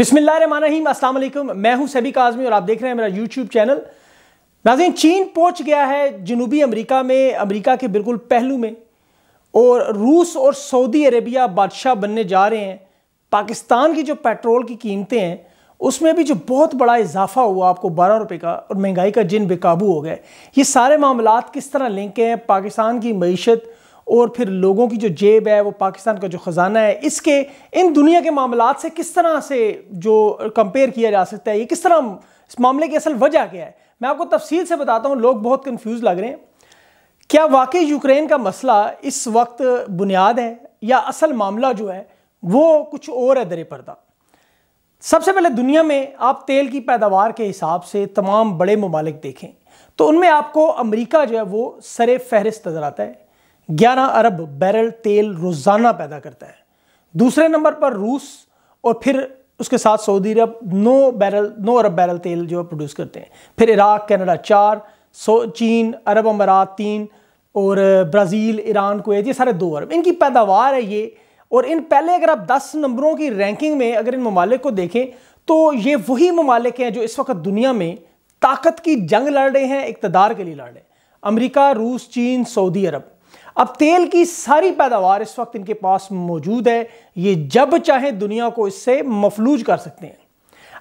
रही असलम मैं हूं सबी आज़मी और आप देख रहे हैं मेरा यूट्यूब चैनल नाजीन चीन पहुंच गया है जनूबी अमेरिका में अमेरिका के बिल्कुल पहलू में और रूस और सऊदी अरेबिया बादशाह बनने जा रहे हैं पाकिस्तान की जो पेट्रोल की कीमतें हैं उसमें भी जो बहुत बड़ा इजाफा हुआ आपको बारह रुपये का और महंगाई का जिन बेकाबू हो गया ये सारे मामला किस तरह लिंक हैं पाकिस्तान की मीशत और फिर लोगों की जो जेब है वो पाकिस्तान का जो ख़ज़ाना है इसके इन दुनिया के मामला से किस तरह से जो कंपेयर किया जा सकता है ये किस तरह इस मामले की असल वजह क्या है मैं आपको तफसील से बताता हूँ लोग बहुत कन्फ्यूज़ लग रहे हैं क्या वाकई यूक्रेन का मसला इस वक्त बुनियाद है या असल मामला जो है वो कुछ और है दरे पर्दा सबसे पहले दुनिया में आप तेल की पैदावार के हिसाब से तमाम बड़े ममालिक देखें तो उनमें आपको अमेरिका जो है वो सरे फहरिस्त नज़र आता है 11 अरब बैरल तेल रोज़ाना पैदा करता है दूसरे नंबर पर रूस और फिर उसके साथ सऊदी अरब नौ बैरल नौ अरब बैरल तेल जो है प्रोड्यूस करते हैं फिर इराक कनाडा चार सो चीन अरब अमारात तीन और ब्राज़ील ईरान कोत ये सारे दो अरब इनकी पैदावार है ये और इन पहले अगर आप दस नंबरों की रैंकिंग में अगर इन ममालिक को देखें तो ये वही ममालिक हैं जो इस वक्त दुनिया में ताकत की जंग लड़ रहे हैं इकतदार के लिए लड़ रहे हैं अमरीका रूस चीन सऊदी अरब अब तेल की सारी पैदावार इस वक्त इनके पास मौजूद है ये जब चाहे दुनिया को इससे मफलूज कर सकते हैं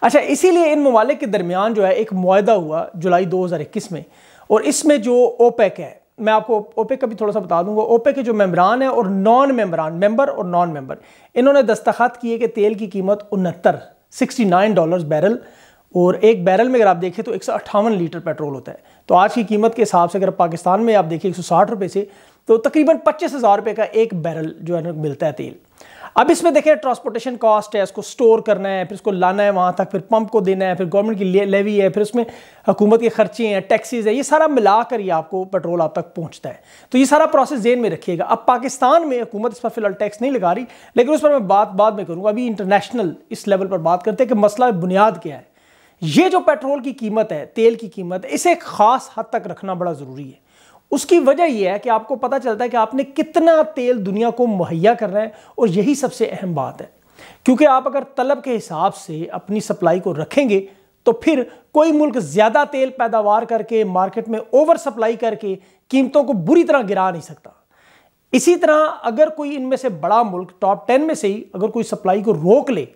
अच्छा इसीलिए इन ममालिक के दरमियान जो है एक माहा हुआ जुलाई 2021 में और इसमें जो ओपेक है मैं आपको ओपेक का भी थोड़ा सा बता दूंगा ओपेक के जो मेम्बरान है और नॉन मेम्बरान मेम्बर और नॉन मेम्बर इन्होंने दस्तखत किए कि तेल की कीमत उनहत्तर सिक्सटी नाइन डॉलर बैरल और एक बैरल में अगर आप देखें तो एक लीटर पेट्रोल होता है तो आज की कीमत के हिसाब से अगर पाकिस्तान में आप देखिए एक सौ से तो तकरीबन पच्चीस हज़ार रुपये का एक बैरल जो है ना मिलता है तेल अब इसमें देखें ट्रांसपोर्टेशन कॉस्ट है इसको स्टोर करना है फिर इसको लाना है वहाँ तक फिर पंप को देना है फिर गवर्नमेंट की लेवी है फिर उसमें हुकूमत के खर्चे हैं टैक्सीज है ये सारा मिला कर ही आपको पेट्रोल आप तक पहुँचता है तो ये सारा प्रोसेस जेन में रखिएगा अब पाकिस्तान में हुकूमत इस पर फिलहाल टैक्स नहीं लगा रही लेकिन उस पर मैं बात बाद में करूँगा अभी इंटरनेशनल इस लेवल पर बात करते हैं कि मसला बुनियाद क्या है ये जो पेट्रोल की कीमत है तेल की कीमत इसे खास हद तक रखना बड़ा ज़रूरी है उसकी वजह यह है कि आपको पता चलता है कि आपने कितना तेल दुनिया को मुहैया करना है और यही सबसे अहम बात है क्योंकि आप अगर तलब के हिसाब से अपनी सप्लाई को रखेंगे तो फिर कोई मुल्क ज़्यादा तेल पैदावार करके मार्केट में ओवर सप्लाई करके कीमतों को बुरी तरह गिरा नहीं सकता इसी तरह अगर कोई इनमें से बड़ा मुल्क टॉप टेन में से ही अगर कोई सप्लाई को रोक ले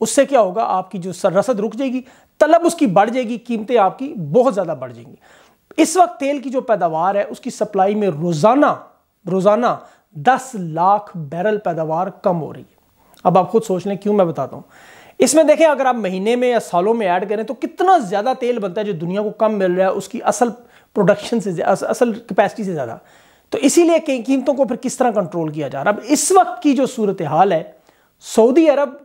उससे क्या होगा आपकी जो रसद रुक जाएगी तलब उसकी बढ़ जाएगी कीमतें आपकी बहुत ज़्यादा बढ़ जाएंगी इस वक्त तेल की जो पैदावार है उसकी सप्लाई में रोजाना रोजाना 10 लाख बैरल पैदावार कम हो रही है अब आप खुद सोच लें क्यों मैं बताता हूं इसमें देखें अगर आप महीने में या सालों में ऐड करें तो कितना ज़्यादा तेल बनता है जो दुनिया को कम मिल रहा है उसकी असल प्रोडक्शन से असल कैपेसिटी से ज़्यादा तो इसीलिए कीमतों को फिर किस तरह कंट्रोल किया जा रहा है अब इस वक्त की जो सूरत हाल है सऊदी अरब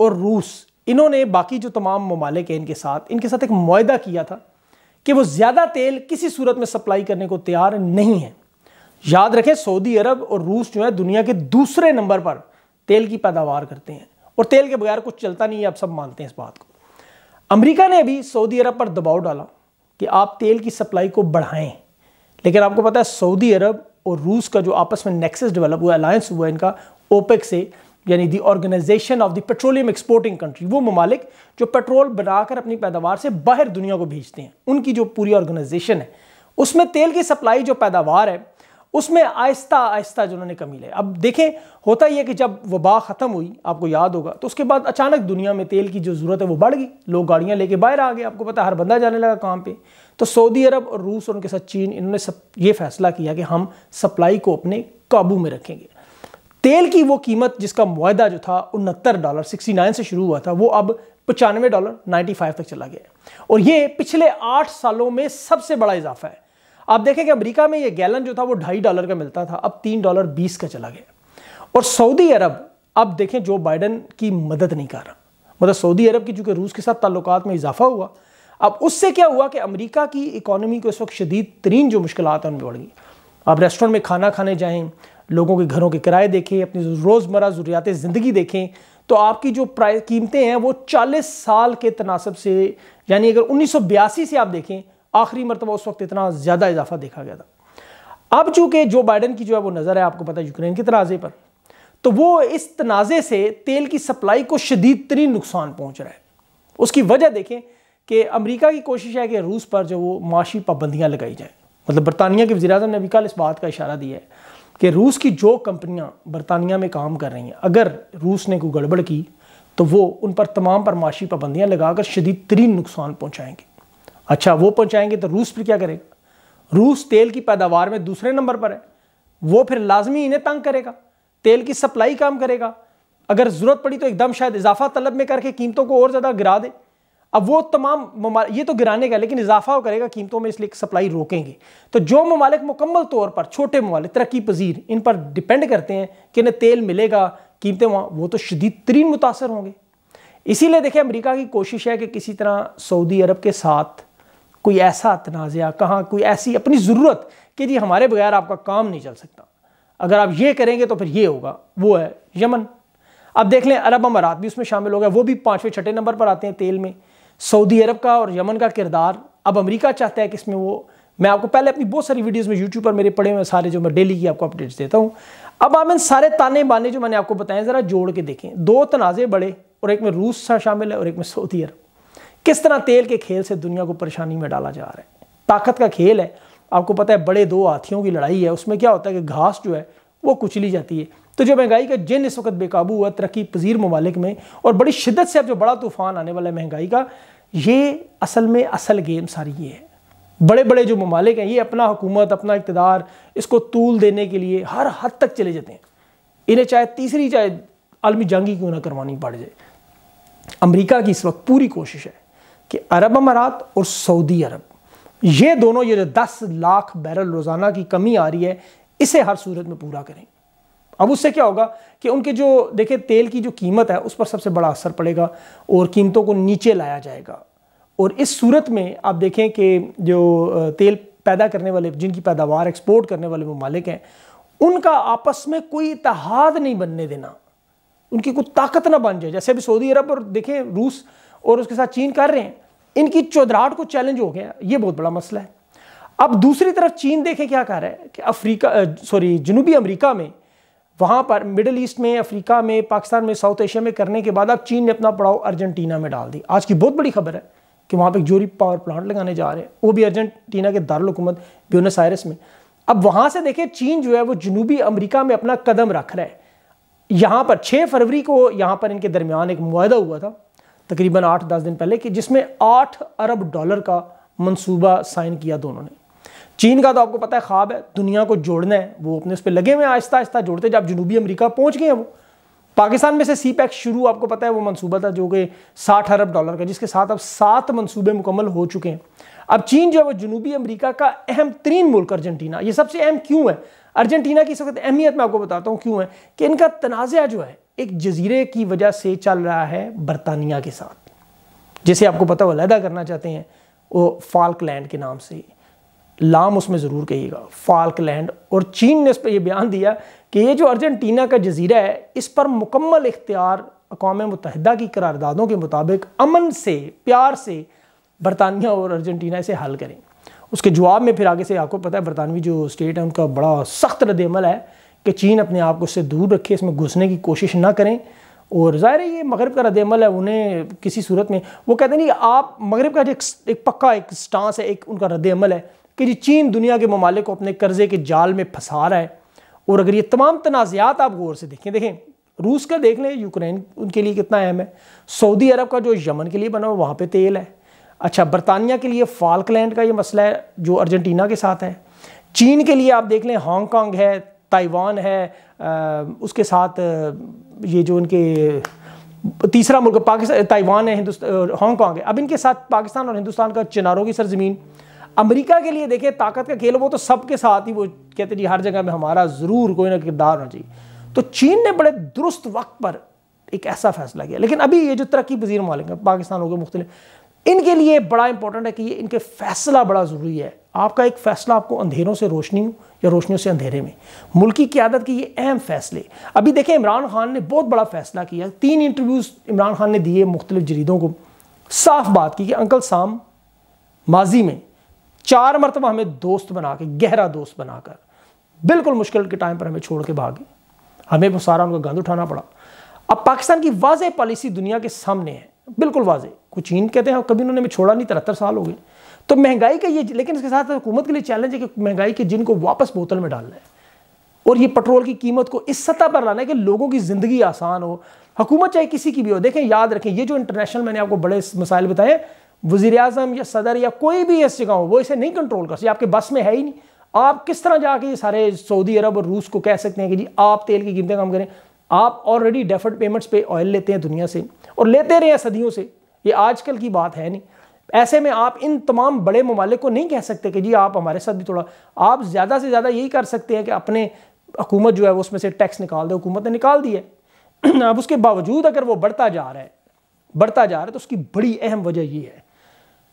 और रूस इन्होंने बाकी जो तमाम ममालिक हैं इनके साथ इनके साथ एक माहा किया था कि वो ज़्यादा तेल किसी सूरत में सप्लाई करने को तैयार नहीं है याद रखें सऊदी अरब और रूस जो है दुनिया के दूसरे नंबर पर तेल की पैदावार करते हैं और तेल के बगैर कुछ चलता नहीं है आप सब मानते हैं इस बात को अमेरिका ने भी सऊदी अरब पर दबाव डाला कि आप तेल की सप्लाई को बढ़ाएं लेकिन आपको पता है सऊदी अरब और रूस का जो आपस में नेक्सेस डेवलप हुआ अलायंस हुआ इनका ओपेक से यानी the organisation of the petroleum exporting country वो ममालिक जो पेट्रोल बनाकर अपनी पैदावार से बाहर दुनिया को भेजते हैं उनकी जो पूरी ऑर्गेनाइजेशन है उसमें तेल की सप्लाई जो पैदावार है उसमें आहिस्ता आहिस्ता जो उन्होंने कमी लाई अब देखें होता यह कि जब वबा ख़त्म हुई आपको याद होगा तो उसके बाद अचानक दुनिया में तेल की जो ज़रूरत है वो बढ़ गई लोग गाड़ियाँ लेके बाहर आ गए आपको पता हर बंदा जाने लगा काम पे तो सऊदी अरब और रूस और उनके साथ चीन इन्होंने सब ये फैसला किया कि हम सप्लाई को अपने काबू में रखेंगे तेल की वो कीमत जिसका मुआदा जो था उनहत्तर डॉलर सिक्सटी नाइन से शुरू हुआ था वो अब पचानवे डॉलर नाइन्टी फाइव तक चला गया और ये पिछले आठ सालों में सबसे बड़ा इजाफा है आप देखें कि अमेरिका में ये गैलन जो था वो ढाई डॉलर का मिलता था अब तीन डॉलर बीस का चला गया और सऊदी अरब अब देखें जो बाइडन की मदद नहीं कर रहा मतलब सऊदी अरब की चूंकि रूस के साथ ताल्लुक में इजाफा हुआ अब उससे क्या हुआ कि अमेरिका की इकोनॉमी को इस वक्त शदीद तरीन जो मुश्किल हैं उनमें बढ़ गई आप रेस्टोरेंट में खाना खाने जाएं लोगों के घरों के किराए देखें अपनी रोज़मर्रा ज़रूरियात ज़िंदगी देखें तो आपकी जो प्राय कीमतें हैं वो 40 साल के तनासब से यानी अगर उन्नीस से आप देखें आखिरी मरतबा उस वक्त इतना ज़्यादा इजाफा देखा गया था अब चूँकि जो बाइडन की जो है वो नज़र है आपको पता है यूक्रेन के तनाज़े पर तो वो इस तनाज़े से तेल की सप्लाई को शदीद तरीन नुकसान पहुँच रहा है उसकी वजह देखें कि अमरीका की कोशिश है कि रूस पर जो वो माशी पाबंदियाँ लगाई जाएँ मतलब बरतानिया के वजी अजम ने भी कल इस बात का इशारा दिया है कि रूस की जो कंपनियां बरतानिया में काम कर रही हैं अगर रूस ने कोई गड़बड़ की तो वो उन पर तमाम परमाशी पाबंदियाँ लगाकर शदीद तरीन नुकसान पहुँचाएंगे अच्छा वो पहुँचाएंगे तो रूस फिर क्या करेगा रूस तेल की पैदावार में दूसरे नंबर पर है वो फिर लाजमी इन्हें तंग करेगा तेल की सप्लाई काम करेगा अगर ज़रूरत पड़ी तो एकदम शायद इजाफा तलब में करके कीमतों को और ज़्यादा गिरा दे अब वो तमाम ये तो गिराने का लेकिन इजाफा करेगा कीमतों में इसलिए सप्लाई रोकेंगे तो जो ममालिक मुकम्मल तौर पर छोटे ममालिक तरक्की पजीर इन पर डिपेंड करते हैं कि इन्हें तेल मिलेगा कीमतें वहाँ वो तो शदीद तरीन मुतासर होंगे इसीलिए देखें अमरीका की कोशिश है कि किसी तरह सऊदी अरब के साथ कोई ऐसा तनाज़ा कहाँ कोई ऐसी अपनी ज़रूरत कि जी हमारे बगैर आपका काम नहीं चल सकता अगर आप ये करेंगे तो फिर ये होगा वो है यमन अब देख लें अरब अमारात भी उसमें शामिल हो गया वो भी पाँचवें छठे नंबर पर आते हैं तेल में सऊदी अरब का और यमन का किरदार अब अमेरिका चाहता है कि इसमें वो मैं आपको पहले अपनी बहुत सारी वीडियोस में यूट्यूब पर मेरे पड़े हुए सारे जो मैं डेली की आपको अपडेट्स देता हूँ अब आप इन सारे ताने बाने जो मैंने आपको बताए ज़रा जोड़ के देखें दो तनाज़े बड़े और एक में रूस सा शामिल है और एक में सऊदी अरब किस तरह तेल के खेल से दुनिया को परेशानी में डाला जा रहा है ताकत का खेल है आपको पता है बड़े दो हाथियों की लड़ाई है उसमें क्या होता है कि घास जो है वो कुचली जाती है तो जो महंगाई का जिन इस वक्त बेकाबू हुआ तरक्की पजीर ममालिक में और बड़ी शिद्दत से अब जो बड़ा तूफान आने वाला है महंगाई का ये असल में असल गेम सारी ये है बड़े बड़े जो ममालिक हैं ये अपना हुकूमत अपना इकतदार इसको तूल देने के लिए हर हद तक चले जाते हैं इन्हें चाहे तीसरी चाहे आलमी जंगी क्यों ना करवानी पड़ जाए अमरीका की इस वक्त पूरी कोशिश है कि अरब अमारात और सऊदी अरब ये दोनों ये जो दस लाख बैरल रोज़ाना की कमी आ रही है इसे हर सूरत में पूरा करें अब उससे क्या होगा कि उनके जो देखिए तेल की जो कीमत है उस पर सबसे बड़ा असर पड़ेगा और कीमतों को नीचे लाया जाएगा और इस सूरत में आप देखें कि जो तेल पैदा करने वाले जिनकी पैदावार एक्सपोर्ट करने वाले ममालिक हैं उनका आपस में कोई इतिहाद नहीं बनने देना उनकी कोई ताकत ना बन जाए जैसे अभी सऊदी अरब और देखें रूस और उसके साथ चीन कर रहे हैं इनकी चौधराहट को चैलेंज हो गया ये बहुत बड़ा मसला है अब दूसरी तरफ चीन देखें क्या कर रहा है कि अफ्रीका सॉरी जनूबी अमरीका में वहाँ पर मिडल ईस्ट में अफ्रीका में पाकिस्तान में साउथ एशिया में करने के बाद अब चीन ने अपना पड़ाव अर्जेंटीना में डाल दी आज की बहुत बड़ी खबर है कि वहाँ पर जोरी पावर प्लांट लगाने जा रहे हैं वो भी अर्जेंटीना के दारकूमत ब्यूनस आयरस में अब वहाँ से देखें चीन जो है वो जनूबी अमरीका में अपना कदम रख रहा है यहाँ पर छः फरवरी को यहाँ पर इनके दरमियान एक माहा हुआ था तकरीबन आठ दस दिन पहले कि जिसमें आठ अरब डॉलर का मंसूबा साइन किया दोनों ने चीन का तो आपको पता है ख्वाब है दुनिया को जोड़ना है वो अपने उस पर लगे हुए हैं आहिस्ता आहिस्ता जोड़ते जब जनूबी अमरीका पहुंच गए हैं वो पाकिस्तान में से सी पैक शुरू आपको पता है वो मनसूबा था जो कि साठ अरब डॉलर का जिसके साथ अब सात मनसूबे मुकम्मल हो चुके हैं अब चीन जो है वो जनूबी अमरीका का अहम तरीन मुल्क अर्जेंटीना ये सबसे अहम क्यों है अर्जेंटीना की इस वक्त अहमियत मैं आपको बताता हूँ क्यों है कि इनका तनाज़ा जो है एक जजीरे की वजह से चल रहा है बरतानिया के साथ जिसे आपको पता है अलहदा करना चाहते हैं वो फाल्कलैंड के नाम से लाम उसमें ज़रूर कहिएगा फाल्कलैंड और चीन ने इस पर यह बयान दिया कि ये जो अर्जेंटीना का जजीरा है इस पर मुकम्मल इख्तियार अकवा मुतहदा की करारदादों के मुताबिक अमन से प्यार से बरतानिया और अर्जेंटीना इसे हल करें उसके जवाब में फिर आगे से आपको पता है बरतानवी जो स्टेट है उनका बड़ा सख्त रदल है कि चीन अपने आप को उससे दूर रखे इसमें घुसने की कोशिश ना करें और ज़ाहिर है ये मगरब का रदल है उन्हें किसी सूरत में वो कहते हैं नहीं आप मगरब का एक, एक पक्का एक स्टांस है एक उनका रदल है कि जी चीन दुनिया के ममालिक को अपने कर्जे के जाल में फंसा रहा है और अगर ये तमाम तनाज़ात आप गौर से देखें देखें रूस का देख लें यूक्रेन उनके लिए कितना अहम है सऊदी अरब का जो यमन के लिए बना हुआ वहाँ पर तेल है अच्छा बरतानिया के लिए फाल्कलैंड का ये मसला है जो अर्जेंटीना के साथ है चीन के लिए आप देख लें हांगकॉन्ग है ताइवान है आ, उसके साथ ये जो इनके तीसरा मुल्क पाकिस्तान ताइवान है हिंदुस्तान हांगकॉन्ग है अब इनके साथ पाकिस्तान और हिंदुस्तान का चिनारों की सरजमीन अमेरिका के लिए देखिए ताकत का खेल वो तो सबके साथ ही वो कहते जी हर जगह में हमारा ज़रूर कोई ना किरदार होना चाहिए तो चीन ने बड़े दुरुस्त वक्त पर एक ऐसा फैसला किया लेकिन अभी ये जो तरक्की पजीर मालिक है पाकिस्तान हो गए मुख्तलि इनके लिए बड़ा इंपॉर्टेंट है कि ये इनके फैसला बड़ा ज़रूरी है आपका एक फैसला आपको अंधेरों से रोशनी या रोशनियों से अंधेरे में मुल्क की क्यादत के ये अहम फैसले अभी देखें इमरान खान ने बहुत बड़ा फैसला किया तीन इंटरव्यूज़ इमरान खान ने दिए मुख्तलिफ जरीदों को साफ बात की कि अंकल साम माजी में चार मरतबा हमें दोस्त बना के गहरा दोस्त बनाकर बिल्कुल मुश्किल के टाइम पर हमें छोड़ के भागे हमें वो सारा उनका गंद उठाना पड़ा अब पाकिस्तान की वाज पॉलिसी दुनिया के सामने है बिल्कुल वाज कुछ चीन कहते हैं कभी उन्होंने छोड़ा नहीं तिहत्तर साल हो गए तो महंगाई का ये लेकिन इसके साथ हुकूमत के लिए चैलेंज है कि महंगाई के जिनको वापस बोतल में डालना है और ये पेट्रोल की कीमत को इस सतह पर लाना है कि लोगों की ज़िंदगी आसान हो हुकूमत चाहे किसी की भी हो देखें याद रखें ये जो इंटरनेशनल मैंने आपको बड़े मसाइल बताए वजीर अजम या सदर या कोई भी ऐसी जगह हो वो इसे नहीं कंट्रोल कर सकते आपके बस में है ही नहीं आप किस तरह जाके ये सारे सऊदी अरब और रूस को कह सकते हैं कि जी आप तेल की कीमतें कम करें आप ऑलरेडी डेफर्ड पेमेंट्स पे ऑयल लेते हैं दुनिया से और लेते रहे हैं सदियों से ये आजकल की बात है नहीं ऐसे में आप इन तमाम बड़े ममालिक को नहीं कह सकते कि जी आप हमारे साथ भी थोड़ा आप ज़्यादा से ज़्यादा यही कर सकते हैं कि अपने हुकूमत जो है वो उसमें से टैक्स निकाल दे हुकूमत ने निकाल दिया अब उसके बावजूद अगर वो बढ़ता जा रहा है बढ़ता जा रहा है तो उसकी बड़ी अहम वजह ये है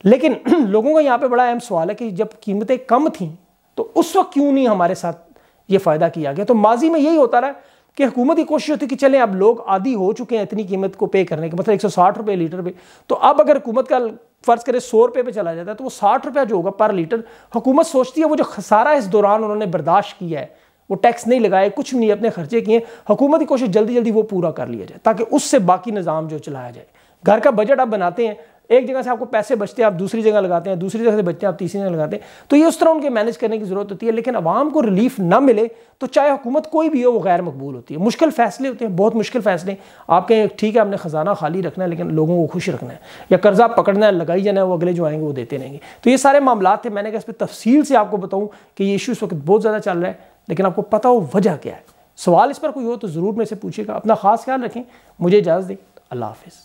लेकिन लोगों का यहाँ पे बड़ा अहम सवाल है कि जब कीमतें कम थीं तो उस वक्त क्यों नहीं हमारे साथ ये फ़ायदा किया गया तो माजी में यही होता रहा कि हुकूमत की कोशिश होती कि चलें अब लोग आदि हो चुके हैं इतनी कीमत को पे करने के मतलब एक सौ साठ लीटर पे तो अब अगर हुकूमत का फ़र्ज़ करें सौ रुपये पर चला जाता है तो वो साठ रुपया जो होगा पर लीटर हुकूमत सोचती है वो जो खसारा इस दौरान उन्होंने बर्दाश्त किया है वो टैक्स नहीं लगाए कुछ नहीं अपने खर्चे किए हुकूमत की कोशिश जल्दी जल्दी वो पूरा कर लिया जाए ताकि उससे बाकी निज़ाम जो चलाया जाए घर का बजट आप बनाते हैं एक जगह से आपको पैसे बचते हैं आप दूसरी जगह लगाते हैं दूसरी जगह से बचते हैं आप तीसरी जगह लगाते हैं तो ये उस तरह उनके मैनेज करने की ज़रूरत होती है लेकिन आवाम को रिलीफ ना मिले तो चाहे हुकूमत कोई भी हो वो गैर मकबूल होती है मुश्किल फैसले होते हैं बहुत मुश्किल फैसले आप कहें ठीक है हमने ख़जाना खाली रखना है लेकिन लोगों को खुश रखना है या कर्जा पकड़ना है लगाई जाना है वो अगले जो आएंगे वो देते रहेंगे तो ये सारे मामला थे मैंने कहा इस पर तफसील से आपको बताऊँ कि ये इशू इस वक्त बहुत ज़्यादा चल रहा है लेकिन आपको पता हो वजह क्या है सवाल इस पर कोई हो तो ज़रूर मेरे से पूछिएगा अपना ख़ास ख्याल रखें मुझे इजाज़त दें अल्लाह हाफिज़